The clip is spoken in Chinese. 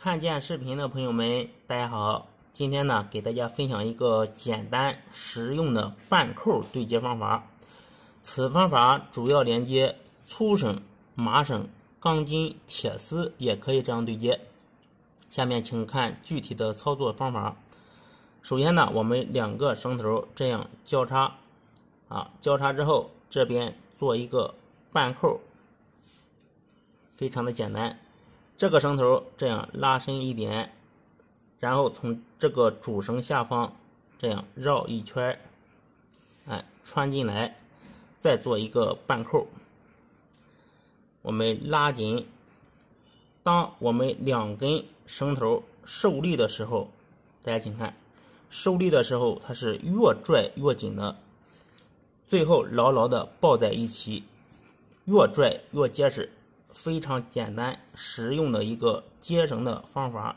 看见视频的朋友们，大家好！今天呢，给大家分享一个简单实用的半扣对接方法。此方法主要连接粗绳、麻绳、钢筋、铁丝也可以这样对接。下面请看具体的操作方法。首先呢，我们两个绳头这样交叉，啊，交叉之后，这边做一个半扣，非常的简单。这个绳头这样拉伸一点，然后从这个主绳下方这样绕一圈哎，穿进来，再做一个半扣。我们拉紧，当我们两根绳头受力的时候，大家请看，受力的时候它是越拽越紧的，最后牢牢的抱在一起，越拽越结实。非常简单实用的一个节省的方法。